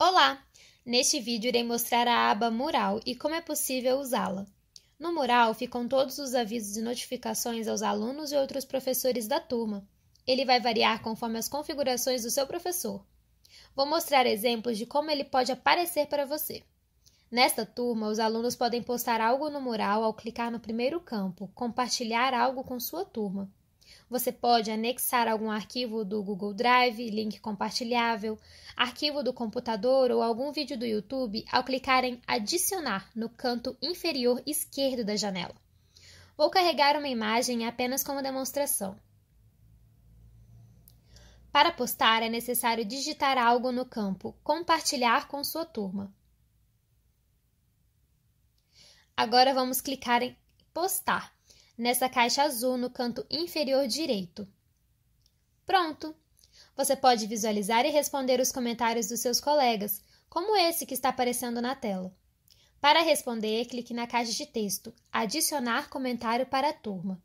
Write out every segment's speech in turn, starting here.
Olá! Neste vídeo irei mostrar a aba Mural e como é possível usá-la. No mural ficam todos os avisos e notificações aos alunos e outros professores da turma. Ele vai variar conforme as configurações do seu professor. Vou mostrar exemplos de como ele pode aparecer para você. Nesta turma, os alunos podem postar algo no mural ao clicar no primeiro campo, compartilhar algo com sua turma. Você pode anexar algum arquivo do Google Drive, link compartilhável, arquivo do computador ou algum vídeo do YouTube ao clicar em Adicionar no canto inferior esquerdo da janela. Vou carregar uma imagem apenas como demonstração. Para postar, é necessário digitar algo no campo Compartilhar com sua turma. Agora vamos clicar em Postar nessa caixa azul no canto inferior direito. Pronto! Você pode visualizar e responder os comentários dos seus colegas, como esse que está aparecendo na tela. Para responder, clique na caixa de texto Adicionar comentário para a turma.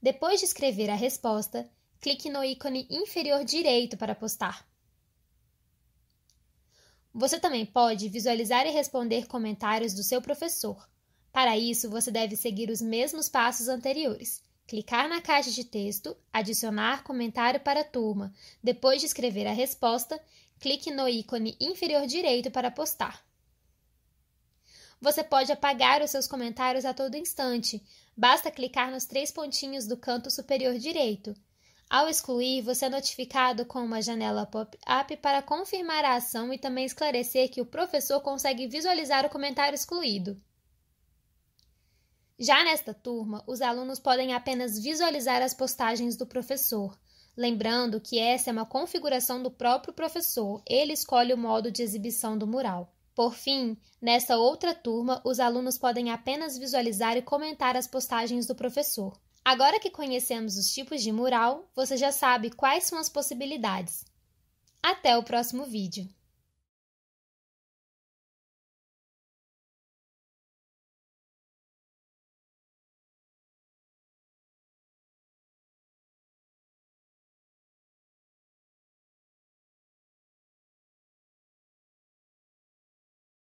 Depois de escrever a resposta, clique no ícone inferior direito para postar. Você também pode visualizar e responder comentários do seu professor. Para isso, você deve seguir os mesmos passos anteriores. Clicar na caixa de texto, adicionar comentário para a turma. Depois de escrever a resposta, clique no ícone inferior direito para postar. Você pode apagar os seus comentários a todo instante. Basta clicar nos três pontinhos do canto superior direito. Ao excluir, você é notificado com uma janela pop-up para confirmar a ação e também esclarecer que o professor consegue visualizar o comentário excluído. Já nesta turma, os alunos podem apenas visualizar as postagens do professor. Lembrando que essa é uma configuração do próprio professor, ele escolhe o modo de exibição do mural. Por fim, nesta outra turma, os alunos podem apenas visualizar e comentar as postagens do professor. Agora que conhecemos os tipos de mural, você já sabe quais são as possibilidades. Até o próximo vídeo!